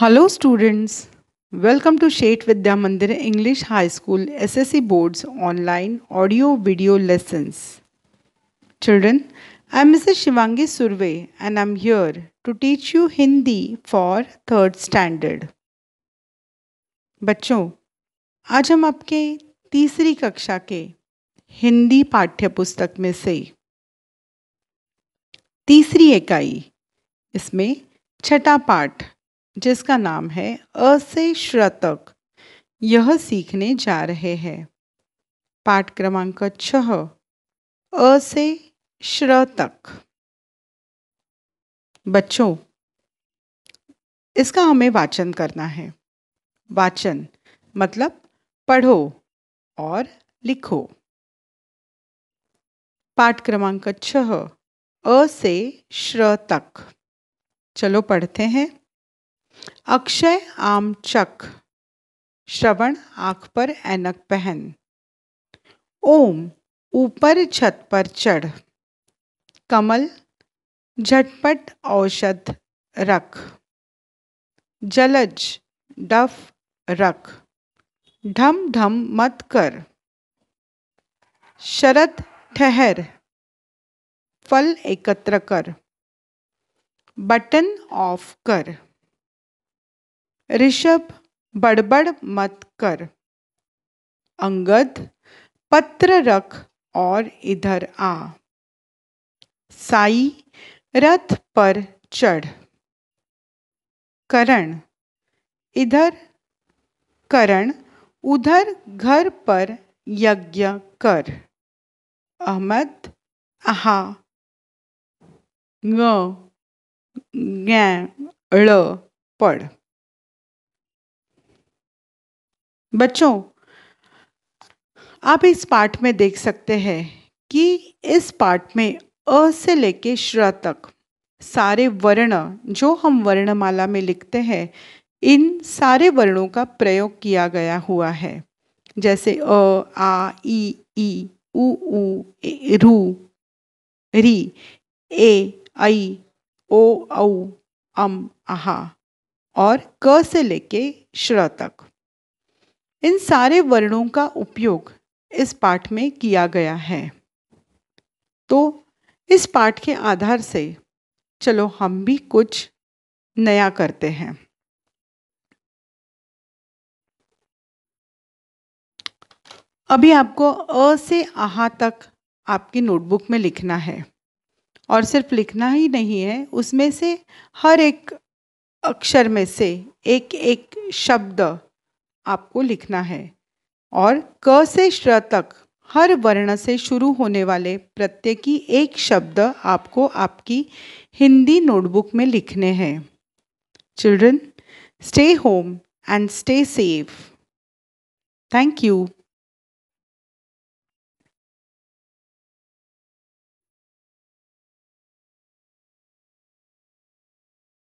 hello students welcome to Sheth Vidya Mandir English high school SSC boards online audio video lessons children I am miss Shivangi Surve and I am here to teach you Hindi for third standard बच्चों आज हम आपके तीसरी कक्षा के हिंदी पाठ्य पुस्तक में से तीसरी इकाई इसमें छठा पाठ जिसका नाम है अ से श्रतक यह सीखने जा रहे हैं पाठ क्रमांक छह अ से श्र तक बच्चों इसका हमें वाचन करना है वाचन मतलब पढ़ो और लिखो पाठ क्रमांक छह अ से श्र तक चलो पढ़ते हैं अक्षय आम चक श्रवण आंख पर ऐनक पहन ओम ऊपर छत पर चढ़ कमल झटपट औषध रख जलज डफ रख ढम ढम मत कर शरद ठहर फल एकत्र कर बटन ऑफ कर ऋषभ बड़बड़ मत कर अंगद पत्र रख और इधर आ साई रथ पर चढ़ करण इधर करण उधर घर पर यज्ञ कर अहमद आहा ग पढ़ बच्चों आप इस पाठ में देख सकते हैं कि इस पाठ में अ से लेके श्र तक सारे वर्ण जो हम वर्णमाला में लिखते हैं इन सारे वर्णों का प्रयोग किया गया हुआ है जैसे अ आ ई ई उ ऊ रू री ए आई ओ औ अम आहा और क से लेके श्र तक इन सारे वर्णों का उपयोग इस पाठ में किया गया है तो इस पाठ के आधार से चलो हम भी कुछ नया करते हैं अभी आपको अ से आहा तक आपकी नोटबुक में लिखना है और सिर्फ लिखना ही नहीं है उसमें से हर एक अक्षर में से एक एक शब्द आपको लिखना है और क से श्र तक हर वर्ण से शुरू होने वाले प्रत्येकी एक शब्द आपको आपकी हिंदी नोटबुक में लिखने हैं children stay home and stay safe thank you